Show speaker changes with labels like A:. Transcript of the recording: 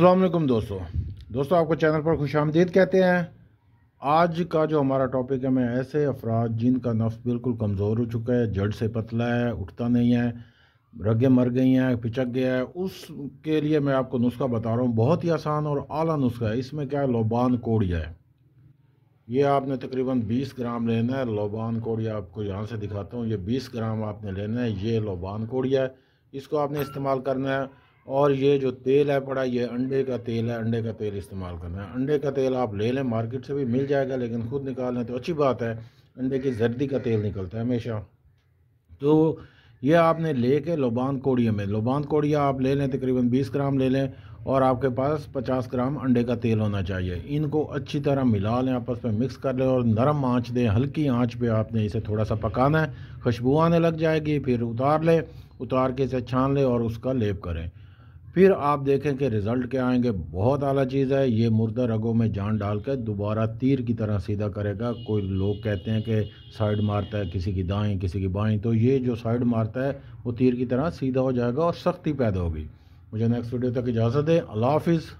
A: असलम दोस्तों दोस्तों आपको चैनल पर खुश आमदीद कहते हैं आज का जो हमारा टॉपिक है मैं ऐसे अफराद जिनका नफ्स बिल्कुल कमज़ोर हो चुका है जड़ से पतला है उठता नहीं है रगे मर गई हैं पिचक गया है उसके लिए मैं आपको नुस्खा बता रहा हूँ बहुत ही आसान और आला नुस्खा है इसमें क्या है लोबान कोड़िया है ये आपने तकरीबन 20 ग्राम लेना है लोबान कोड़िया आपको यहाँ से दिखाता हूँ ये 20 ग्राम आपने लेना है ये लोबान कोड़िया है इसको आपने इस्तेमाल करना है और ये जो तेल है पड़ा ये अंडे का तेल है अंडे का तेल इस्तेमाल करना है अंडे का तेल आप ले लें मार्केट से भी मिल जाएगा लेकिन ख़ुद निकाल लें तो अच्छी बात है अंडे की जर्दी का तेल निकलता है हमेशा तो ये आपने ले के लोबान कोड़िया में लोबान कोड़िया आप ले लें तकरीबन 20 ग्राम ले लें और आपके पास 50 ग्राम अंडे का तेल होना चाहिए इनको अच्छी तरह मिला लें आपस में मिक्स कर लें और नरम आँच दें हल्की आँच पे आपने इसे थोड़ा सा पकाना है खुशबू आने लग जाएगी फिर उतार लें उतार के इसे छान लें और उसका लेप करें फिर आप देखें कि रिज़ल्ट क्या आएंगे बहुत आला चीज़ है ये मुर्दा रगों में जान डाल कर दोबारा तीर की तरह सीधा करेगा कोई लोग कहते हैं कि साइड मारता है किसी की दाएं किसी की बाएं तो ये जो साइड मारता है वो तीर की तरह सीधा हो जाएगा और सख्ती पैदा होगी मुझे नेक्स्ट वीडियो तक इजाज़त दें अल्लाह हाफिज़